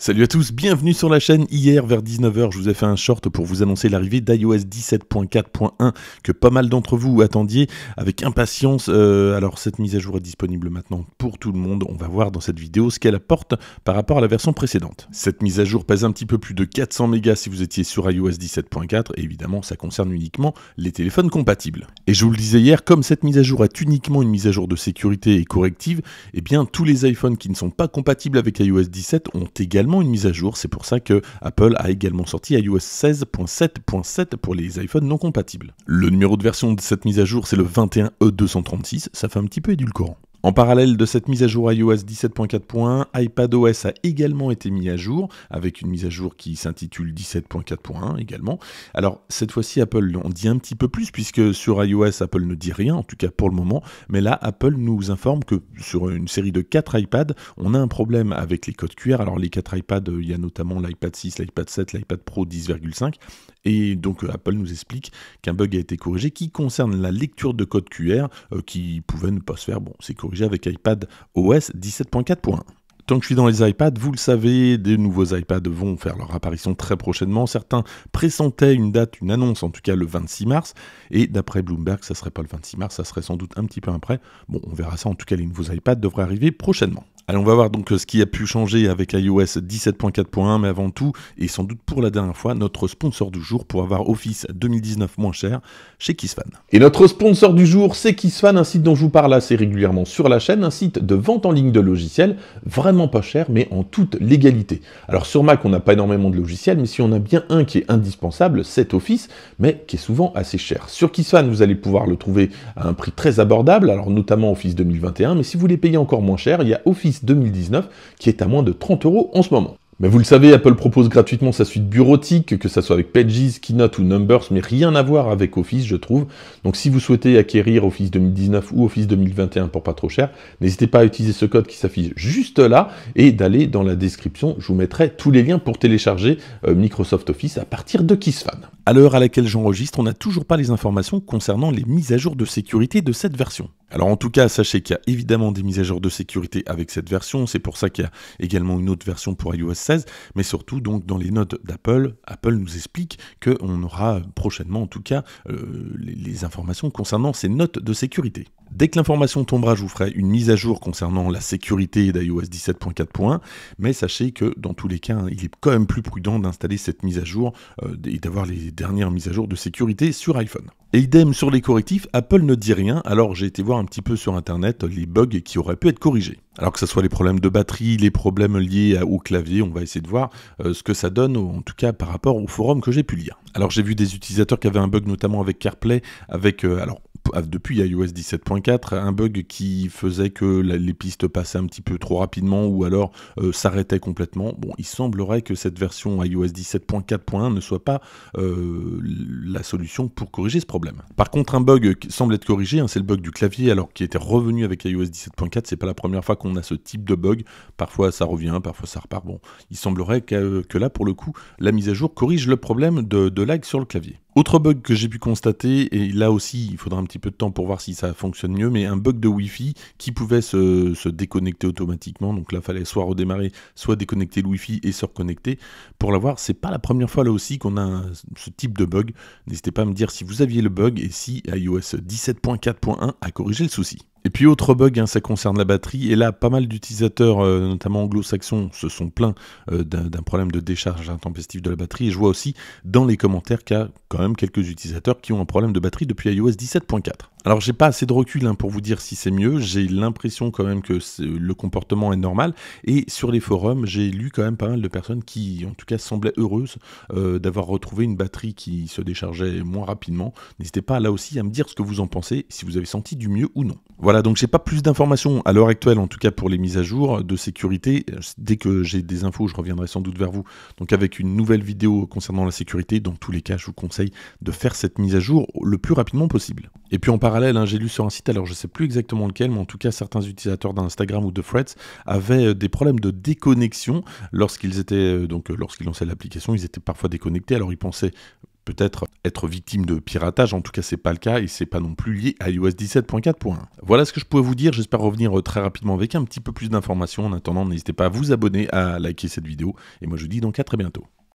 Salut à tous, bienvenue sur la chaîne. Hier vers 19h, je vous ai fait un short pour vous annoncer l'arrivée d'iOS 17.4.1 que pas mal d'entre vous attendiez avec impatience. Euh, alors cette mise à jour est disponible maintenant pour tout le monde. On va voir dans cette vidéo ce qu'elle apporte par rapport à la version précédente. Cette mise à jour pèse un petit peu plus de 400 mégas si vous étiez sur iOS 17.4 évidemment ça concerne uniquement les téléphones compatibles. Et je vous le disais hier, comme cette mise à jour est uniquement une mise à jour de sécurité et corrective, eh bien tous les iPhones qui ne sont pas compatibles avec iOS 17 ont également une mise à jour. C'est pour ça que Apple a également sorti iOS 16.7.7 pour les iPhones non compatibles. Le numéro de version de cette mise à jour, c'est le 21E236. E ça fait un petit peu édulcorant. En parallèle de cette mise à jour iOS 17.4.1, iPadOS a également été mis à jour, avec une mise à jour qui s'intitule 17.4.1 également. Alors cette fois-ci, Apple en dit un petit peu plus, puisque sur iOS, Apple ne dit rien, en tout cas pour le moment, mais là, Apple nous informe que sur une série de 4 iPads, on a un problème avec les codes QR. Alors les 4 iPads, euh, il y a notamment l'iPad 6, l'iPad 7, l'iPad Pro 10,5 et donc euh, Apple nous explique qu'un bug a été corrigé qui concerne la lecture de code QR euh, qui pouvait ne pas se faire. Bon, c'est corrigé avec iPad OS 17.4.1. Tant que je suis dans les iPads, vous le savez, des nouveaux iPads vont faire leur apparition très prochainement. Certains pressentaient une date, une annonce en tout cas le 26 mars. Et d'après Bloomberg, ça serait pas le 26 mars, ça serait sans doute un petit peu après. Bon, on verra ça. En tout cas, les nouveaux iPads devraient arriver prochainement. Allez, on va voir donc euh, ce qui a pu changer avec iOS 17.4.1, mais avant tout, et sans doute pour la dernière fois, notre sponsor du jour pour avoir Office 2019 moins cher chez Kissfan. Et notre sponsor du jour, c'est Kissfan, un site dont je vous parle assez régulièrement sur la chaîne, un site de vente en ligne de logiciels, vraiment pas cher, mais en toute légalité. Alors sur Mac, on n'a pas énormément de logiciels, mais si on a bien un qui est indispensable, c'est Office, mais qui est souvent assez cher. Sur Kissfan, vous allez pouvoir le trouver à un prix très abordable, alors notamment Office 2021, mais si vous voulez payer encore moins cher, il y a Office 2019, qui est à moins de 30 euros en ce moment. Mais vous le savez, Apple propose gratuitement sa suite bureautique, que ce soit avec Pages, Keynote ou Numbers, mais rien à voir avec Office, je trouve. Donc si vous souhaitez acquérir Office 2019 ou Office 2021 pour pas trop cher, n'hésitez pas à utiliser ce code qui s'affiche juste là et d'aller dans la description. Je vous mettrai tous les liens pour télécharger euh, Microsoft Office à partir de KissFan. À l'heure à laquelle j'enregistre, on n'a toujours pas les informations concernant les mises à jour de sécurité de cette version. Alors en tout cas, sachez qu'il y a évidemment des mises à jour de sécurité avec cette version, c'est pour ça qu'il y a également une autre version pour iOS 16, mais surtout donc dans les notes d'Apple, Apple nous explique qu'on aura prochainement en tout cas euh, les informations concernant ces notes de sécurité. Dès que l'information tombera, je vous ferai une mise à jour concernant la sécurité d'iOS 17.4.1, mais sachez que dans tous les cas, il est quand même plus prudent d'installer cette mise à jour euh, et d'avoir les dernières mises à jour de sécurité sur iPhone. Et idem sur les correctifs, Apple ne dit rien, alors j'ai été voir un petit peu sur Internet les bugs qui auraient pu être corrigés. Alors que ce soit les problèmes de batterie, les problèmes liés au clavier, on va essayer de voir euh, ce que ça donne, en tout cas par rapport au forum que j'ai pu lire. Alors j'ai vu des utilisateurs qui avaient un bug notamment avec CarPlay, avec... Euh, alors ah, depuis iOS 17.4, un bug qui faisait que les pistes passaient un petit peu trop rapidement ou alors s'arrêtait euh, s'arrêtaient complètement. Bon, il semblerait que cette version iOS 17.4.1 ne soit pas euh, la solution pour corriger ce problème. Par contre, un bug qui semble être corrigé, hein, c'est le bug du clavier, alors qui était revenu avec iOS 17.4. C'est pas la première fois qu'on a ce type de bug. Parfois ça revient, parfois ça repart. Bon, il semblerait que, là, pour le coup, la mise à jour corrige le problème de, de lag sur le clavier. Autre bug que j'ai pu constater, et là aussi il faudra un petit peu de temps pour voir si ça fonctionne mieux, mais un bug de Wi-Fi qui pouvait se, déconnecter automatiquement. Donc là, fallait soit redémarrer, soit déconnecter le Wi-Fi et se reconnecter. Pour l'avoir, c'est pas la première fois là aussi qu'on a ce type de bug. N'hésitez pas à me dire si vous aviez le bug et si iOS 17.4.1 a corrigé le souci. Et puis autre bug, hein, ça concerne la batterie, et là pas mal d'utilisateurs, euh, notamment anglo-saxons, se sont plaints euh, d'un problème de décharge intempestive de la batterie, et je vois aussi dans les commentaires qu'il y a quand même quelques utilisateurs qui ont un problème de batterie depuis iOS 17.4. Alors j'ai pas assez de recul hein, pour vous dire si c'est mieux, j'ai l'impression quand même que le comportement est normal, et sur les forums j'ai lu quand même pas mal de personnes qui en tout cas semblaient heureuses euh, d'avoir retrouvé une batterie qui se déchargeait moins rapidement. N'hésitez pas là aussi à me dire ce que vous en pensez, si vous avez senti du mieux ou non. Voilà, donc j'ai pas plus d'informations à l'heure actuelle, en tout cas pour les mises à jour de sécurité. Dès que j'ai des infos, je reviendrai sans doute vers vous. Donc avec une nouvelle vidéo concernant la sécurité, dans tous les cas, je vous conseille de faire cette mise à jour le plus rapidement possible. Et puis en parallèle, hein, j'ai lu sur un site, alors je ne sais plus exactement lequel, mais en tout cas certains utilisateurs d'Instagram ou de Threads avaient euh, des problèmes de déconnexion lorsqu'ils étaient euh, donc euh, lorsqu'ils lançaient l'application, ils étaient parfois déconnectés. Alors ils pensaient peut-être être victimes de piratage, en tout cas c'est pas le cas et c'est pas non plus lié à iOS 17.4.1. Voilà ce que je pouvais vous dire, j'espère revenir très rapidement avec un petit peu plus d'informations. En attendant, n'hésitez pas à vous abonner, à liker cette vidéo et moi je vous dis donc à très bientôt.